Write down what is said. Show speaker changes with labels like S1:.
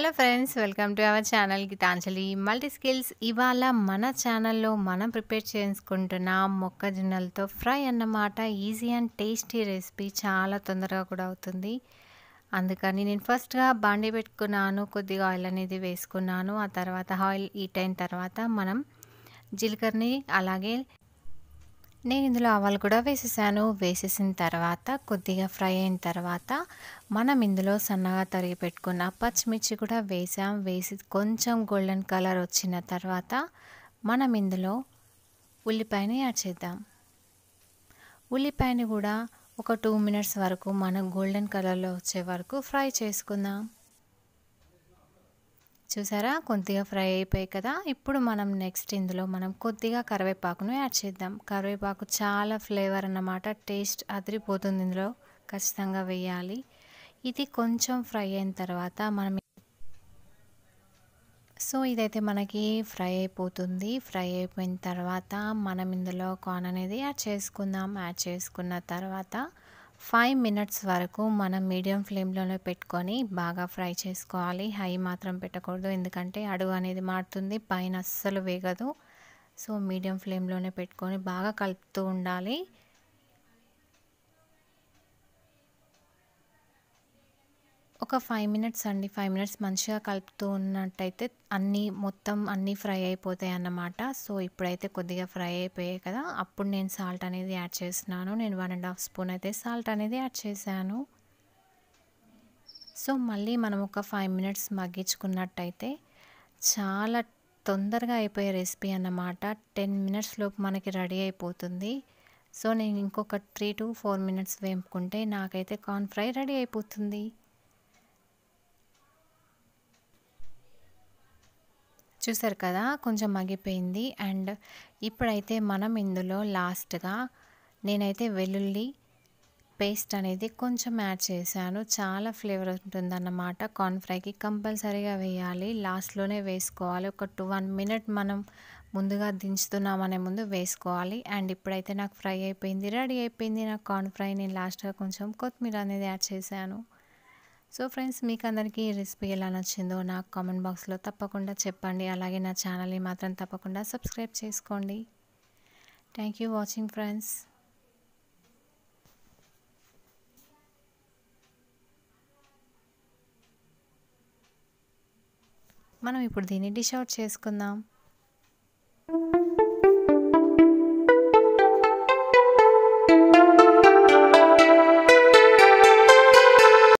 S1: hello friends welcome to our channel Geetanjali multi skills ఇవాళ మన ఛానల్లో మనం ప్రిపేర్ చేసుకుంటున్న మొక్కజొన్నలతో ఫ్రై అన్నమాట ఈజీ అండ్ టేస్టీ రెసిపీ చాలా తొందరగా కూడా అవుతుంది అందుకని నేను ఫస్ట్గా బాండి పెట్టుకున్నాను కొద్దిగా ఆయిల్ అనేది వేసుకున్నాను ఆ తర్వాత ఆయిల్ హీట్ అయిన తర్వాత మనం జీలకర్రని అలాగే నేను ఇందులో ఆవాలు కూడా వేసేసాను వేసేసిన తర్వాత కొద్దిగా ఫ్రై అయిన తర్వాత మనం ఇందులో సన్నగా తరిగి పెట్టుకున్న పచ్చిమిర్చి కూడా వేసాం వేసి కొంచెం గోల్డెన్ కలర్ వచ్చిన తర్వాత మనం ఇందులో ఉల్లిపాయని యాడ్ చేద్దాం ఉల్లిపాయని కూడా ఒక టూ మినిట్స్ వరకు మనం గోల్డెన్ కలర్లో వచ్చే వరకు ఫ్రై చేసుకుందాం చూసారా కొద్దిగా ఫ్రై అయిపోయాయి కదా ఇప్పుడు మనం నెక్స్ట్ ఇందులో మనం కొద్దిగా కరివేపాకును యాడ్ చేద్దాం కరివేపాకు చాలా ఫ్లేవర్ అన్నమాట టేస్ట్ అదిరిపోతుంది ఇందులో ఖచ్చితంగా వేయాలి ఇది కొంచెం ఫ్రై అయిన తర్వాత మనం సో ఇదైతే మనకి ఫ్రై అయిపోతుంది ఫ్రై అయిపోయిన తర్వాత మనం ఇందులో కార్న్ అనేది యాడ్ చేసుకుందాం యాడ్ చేసుకున్న తర్వాత ఫైవ్ మినిట్స్ వరకు మనం మీడియం ఫ్లేమ్లోనే పెట్టుకొని బాగా ఫ్రై చేసుకోవాలి హై మాత్రం పెట్టకూడదు ఎందుకంటే అడుగు అనేది మారుతుంది పైన అస్సలు వేగదు సో మీడియం ఫ్లేమ్లోనే పెట్టుకొని బాగా కలుపుతూ ఉండాలి ఒక ఫైవ్ మినిట్స్ అండి ఫైవ్ మినిట్స్ మంచిగా కలుపుతూ ఉన్నట్టయితే అన్నీ మొత్తం అన్నీ ఫ్రై అయిపోతాయి అన్నమాట సో ఇప్పుడైతే కొద్దిగా ఫ్రై అయిపోయాయి కదా అప్పుడు నేను సాల్ట్ అనేది యాడ్ చేస్తున్నాను నేను వన్ అండ్ హాఫ్ స్పూన్ అయితే సాల్ట్ అనేది యాడ్ చేశాను సో మళ్ళీ మనం ఒక ఫైవ్ మినిట్స్ మగ్గించుకున్నట్టయితే చాలా తొందరగా అయిపోయే రెసిపీ అన్నమాట టెన్ మినిట్స్ లోపు మనకి రెడీ అయిపోతుంది సో నేను ఇంకొక త్రీ టు ఫోర్ మినిట్స్ వేపుకుంటే నాకైతే కార్న్ ఫ్రై రెడీ అయిపోతుంది చూసారు కదా కొంచెం మగ్గిపోయింది అండ్ ఇప్పుడైతే మనం ఇందులో లాస్ట్గా నేనైతే వెల్లుల్లి పేస్ట్ అనేది కొంచెం యాడ్ చేశాను చాలా ఫ్లేవర్ ఉంటుందన్నమాట కార్న్ ఫ్రైకి కంపల్సరీగా వేయాలి లాస్ట్లోనే వేసుకోవాలి ఒక టూ వన్ మినిట్ మనం ముందుగా దించుతున్నామనే ముందు వేసుకోవాలి అండ్ ఇప్పుడైతే నాకు ఫ్రై అయిపోయింది రెడీ అయిపోయింది నాకు కార్న్ ఫ్రై నేను లాస్ట్గా కొంచెం కొత్తిమీర అనేది యాడ్ చేశాను సో ఫ్రెండ్స్ మీకు అందరికీ ఈ రెసిపీ ఎలా నచ్చిందో నాకు కామెంట్ బాక్స్లో తప్పకుండా చెప్పండి అలాగే నా ఛానల్ని మాత్రం తప్పకుండా సబ్స్క్రైబ్ చేసుకోండి థ్యాంక్ యూ వాచింగ్ ఫ్రెండ్స్ మనం ఇప్పుడు దీన్ని డిష్ అవుట్ చేసుకుందాం